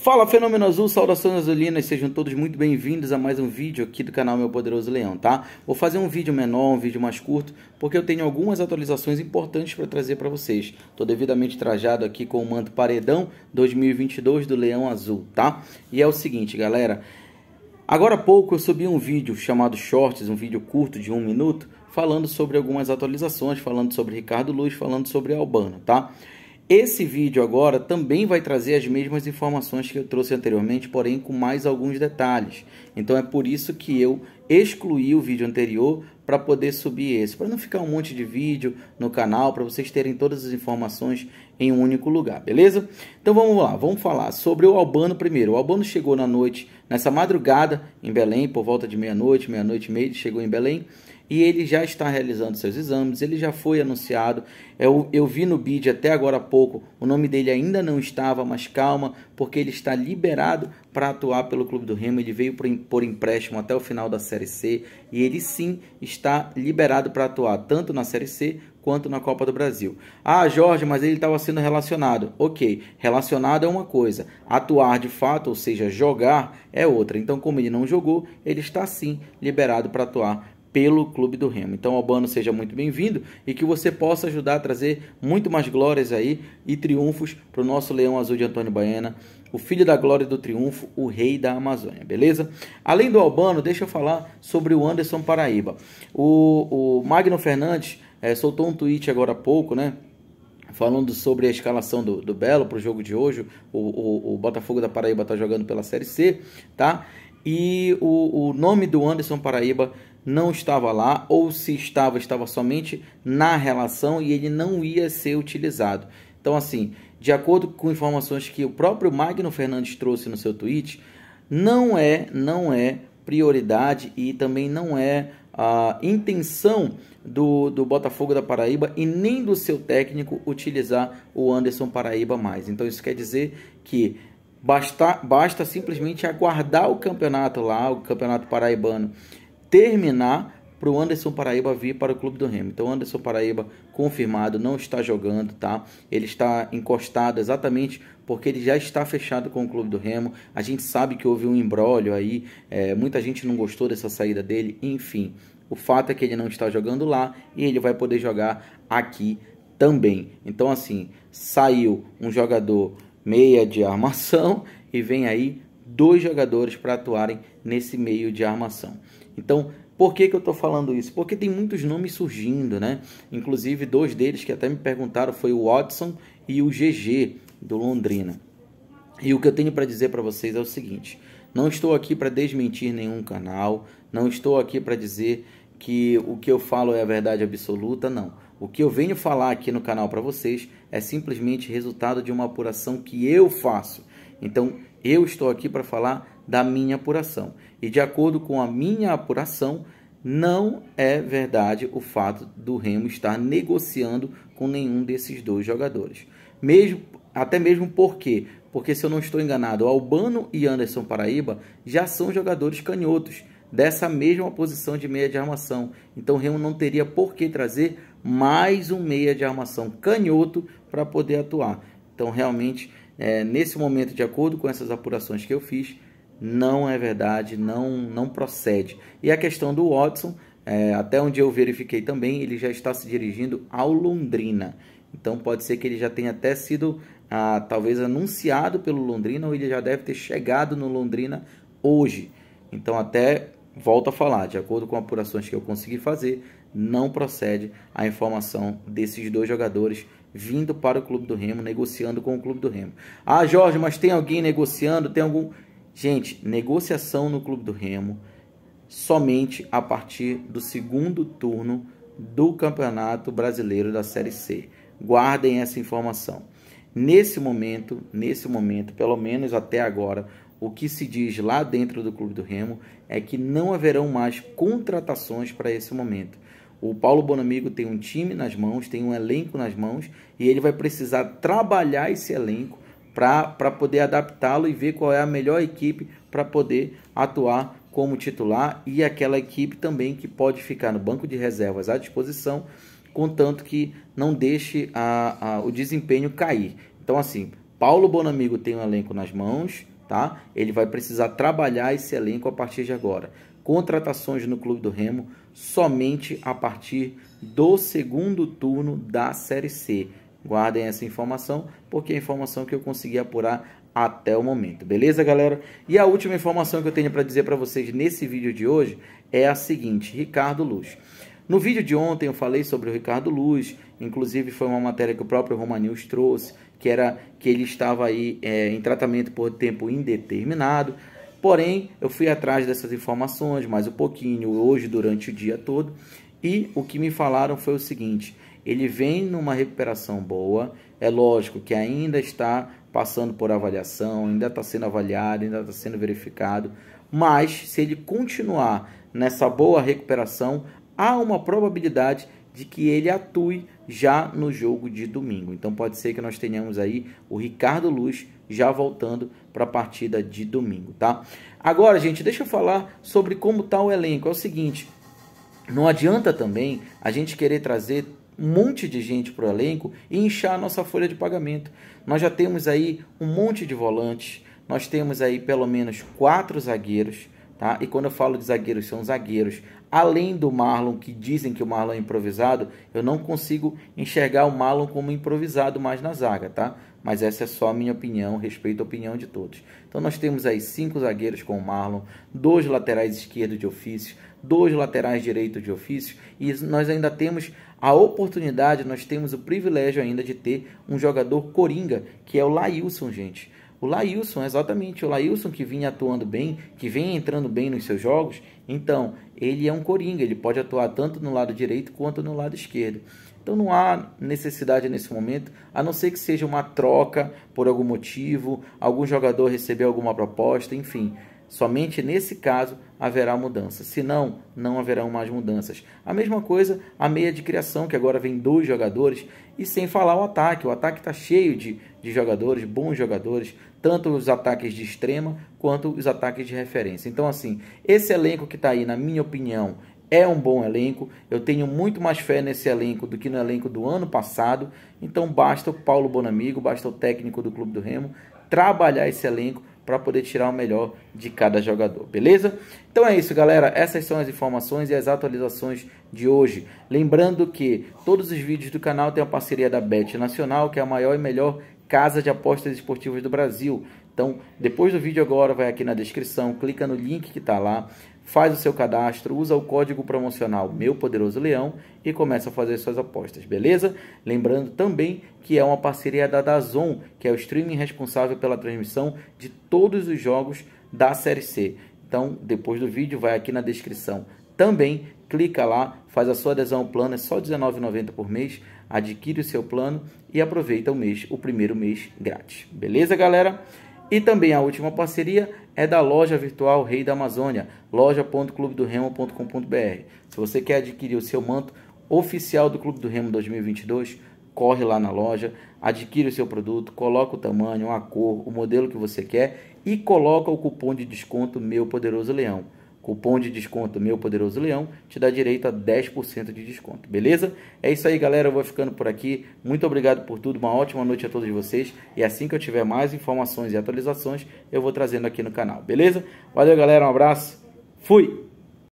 Fala Fenômeno Azul, saudações azulinas, sejam todos muito bem-vindos a mais um vídeo aqui do canal Meu Poderoso Leão, tá? Vou fazer um vídeo menor, um vídeo mais curto, porque eu tenho algumas atualizações importantes para trazer para vocês. Tô devidamente trajado aqui com o manto paredão 2022 do Leão Azul, tá? E é o seguinte, galera, agora há pouco eu subi um vídeo chamado Shorts, um vídeo curto de um minuto, falando sobre algumas atualizações, falando sobre Ricardo Luz, falando sobre Albano, tá? Tá? Esse vídeo agora também vai trazer as mesmas informações que eu trouxe anteriormente, porém com mais alguns detalhes. Então é por isso que eu excluir o vídeo anterior para poder subir esse, para não ficar um monte de vídeo no canal, para vocês terem todas as informações em um único lugar, beleza? Então vamos lá, vamos falar sobre o Albano primeiro. O Albano chegou na noite, nessa madrugada em Belém, por volta de meia-noite, meia-noite e meia, ele chegou em Belém e ele já está realizando seus exames, ele já foi anunciado. Eu, eu vi no BID até agora há pouco, o nome dele ainda não estava, mas calma, porque ele está liberado para atuar pelo clube do Remo. Ele veio por empréstimo até o final da Série C e ele sim está liberado para atuar tanto na Série C quanto na Copa do Brasil. Ah, Jorge, mas ele estava sendo relacionado. Ok, relacionado é uma coisa, atuar de fato, ou seja, jogar, é outra. Então, como ele não jogou, ele está sim liberado para atuar pelo Clube do Remo. Então, Albano, seja muito bem-vindo e que você possa ajudar a trazer muito mais glórias aí e triunfos para o nosso Leão Azul de Antônio Baiana o filho da glória e do triunfo, o rei da Amazônia, beleza? Além do Albano, deixa eu falar sobre o Anderson Paraíba. O, o Magno Fernandes é, soltou um tweet agora há pouco, né? Falando sobre a escalação do, do Belo para o jogo de hoje, o, o, o Botafogo da Paraíba está jogando pela Série C, tá? E o, o nome do Anderson Paraíba não estava lá, ou se estava, estava somente na relação e ele não ia ser utilizado. Então, assim, de acordo com informações que o próprio Magno Fernandes trouxe no seu tweet, não é, não é prioridade e também não é a intenção do, do Botafogo da Paraíba e nem do seu técnico utilizar o Anderson Paraíba mais. Então isso quer dizer que basta, basta simplesmente aguardar o campeonato lá, o campeonato paraibano terminar para o Anderson Paraíba vir para o clube do Remo. Então, Anderson Paraíba confirmado, não está jogando, tá? Ele está encostado exatamente porque ele já está fechado com o clube do Remo. A gente sabe que houve um embrólio aí, é, muita gente não gostou dessa saída dele, enfim. O fato é que ele não está jogando lá e ele vai poder jogar aqui também. Então, assim, saiu um jogador meia de armação e vem aí dois jogadores para atuarem nesse meio de armação. Então, por que, que eu estou falando isso? Porque tem muitos nomes surgindo, né? Inclusive, dois deles que até me perguntaram foi o Watson e o GG do Londrina. E o que eu tenho para dizer para vocês é o seguinte: não estou aqui para desmentir nenhum canal, não estou aqui para dizer que o que eu falo é a verdade absoluta, não. O que eu venho falar aqui no canal para vocês é simplesmente resultado de uma apuração que eu faço. Então, eu estou aqui para falar da minha apuração. E de acordo com a minha apuração, não é verdade o fato do Remo estar negociando com nenhum desses dois jogadores. Mesmo, até mesmo porque, porque se eu não estou enganado, Albano e Anderson Paraíba já são jogadores canhotos dessa mesma posição de meia de armação. Então o Remo não teria por que trazer mais um meia de armação canhoto para poder atuar. Então realmente, é, nesse momento, de acordo com essas apurações que eu fiz, não é verdade, não, não procede. E a questão do Watson, é, até onde eu verifiquei também, ele já está se dirigindo ao Londrina. Então pode ser que ele já tenha até sido ah, talvez anunciado pelo Londrina ou ele já deve ter chegado no Londrina hoje. Então até volto a falar, de acordo com apurações que eu consegui fazer, não procede a informação desses dois jogadores vindo para o Clube do Remo, negociando com o Clube do Remo. Ah, Jorge, mas tem alguém negociando? Tem algum Gente, negociação no Clube do Remo somente a partir do segundo turno do Campeonato Brasileiro da Série C. Guardem essa informação. Nesse momento, nesse momento, pelo menos até agora, o que se diz lá dentro do Clube do Remo é que não haverão mais contratações para esse momento. O Paulo Bonamigo tem um time nas mãos, tem um elenco nas mãos e ele vai precisar trabalhar esse elenco para poder adaptá-lo e ver qual é a melhor equipe para poder atuar como titular e aquela equipe também que pode ficar no banco de reservas à disposição, contanto que não deixe a, a, o desempenho cair. Então, assim, Paulo Bonamigo tem um elenco nas mãos, tá? Ele vai precisar trabalhar esse elenco a partir de agora. Contratações no Clube do Remo somente a partir do segundo turno da Série C. Guardem essa informação, porque é a informação que eu consegui apurar até o momento. Beleza, galera? E a última informação que eu tenho para dizer para vocês nesse vídeo de hoje é a seguinte, Ricardo Luz. No vídeo de ontem eu falei sobre o Ricardo Luz, inclusive foi uma matéria que o próprio Romanius trouxe, que era que ele estava aí é, em tratamento por tempo indeterminado, Porém, eu fui atrás dessas informações mais um pouquinho, hoje, durante o dia todo, e o que me falaram foi o seguinte: ele vem numa recuperação boa. É lógico que ainda está passando por avaliação, ainda está sendo avaliado, ainda está sendo verificado. Mas se ele continuar nessa boa recuperação, há uma probabilidade de que ele atue já no jogo de domingo. Então pode ser que nós tenhamos aí o Ricardo Luz já voltando para a partida de domingo, tá? Agora, gente, deixa eu falar sobre como está o elenco. É o seguinte, não adianta também a gente querer trazer um monte de gente para o elenco e inchar a nossa folha de pagamento. Nós já temos aí um monte de volantes, nós temos aí pelo menos quatro zagueiros, tá? E quando eu falo de zagueiros, são zagueiros. Além do Marlon, que dizem que o Marlon é improvisado, eu não consigo enxergar o Marlon como improvisado mais na zaga, tá? Mas essa é só a minha opinião, respeito a opinião de todos. Então nós temos aí cinco zagueiros com o Marlon, dois laterais esquerdos de ofício, dois laterais direitos de ofício, e nós ainda temos a oportunidade, nós temos o privilégio ainda de ter um jogador coringa, que é o Laílson, gente. O Laílson, é exatamente, o Laílson que vinha atuando bem, que vem entrando bem nos seus jogos, então, ele é um coringa, ele pode atuar tanto no lado direito quanto no lado esquerdo. Então não há necessidade nesse momento, a não ser que seja uma troca por algum motivo, algum jogador receber alguma proposta, enfim. Somente nesse caso haverá mudança. Se não, não haverão mais mudanças. A mesma coisa a meia de criação, que agora vem dois jogadores, e sem falar o ataque. O ataque está cheio de, de jogadores, bons jogadores, tanto os ataques de extrema quanto os ataques de referência. Então, assim, esse elenco que está aí, na minha opinião, é um bom elenco. Eu tenho muito mais fé nesse elenco do que no elenco do ano passado. Então, basta o Paulo Bonamigo, basta o técnico do Clube do Remo trabalhar esse elenco para poder tirar o melhor de cada jogador, beleza? Então é isso, galera. Essas são as informações e as atualizações de hoje. Lembrando que todos os vídeos do canal têm a parceria da Bet Nacional, que é a maior e melhor casa de apostas esportivas do Brasil. Então, depois do vídeo agora, vai aqui na descrição, clica no link que está lá, faz o seu cadastro, usa o código promocional Meu Poderoso Leão e começa a fazer suas apostas, beleza? Lembrando também que é uma parceria da Dazon, que é o streaming responsável pela transmissão de todos os jogos da Série C. Então, depois do vídeo, vai aqui na descrição também, clica lá, faz a sua adesão ao plano, é só R$19,90 por mês, adquire o seu plano e aproveita o mês, o primeiro mês grátis. Beleza, galera? E também a última parceria é da loja virtual Rei da Amazônia, loja.clubedoremo.com.br. Se você quer adquirir o seu manto oficial do Clube do Remo 2022, corre lá na loja, adquire o seu produto, coloca o tamanho, a cor, o modelo que você quer e coloca o cupom de desconto Meu Poderoso Leão. Cupom de desconto Meu Poderoso Leão te dá direito a 10% de desconto, beleza? É isso aí, galera. Eu vou ficando por aqui. Muito obrigado por tudo. Uma ótima noite a todos vocês. E assim que eu tiver mais informações e atualizações, eu vou trazendo aqui no canal, beleza? Valeu, galera. Um abraço. Fui!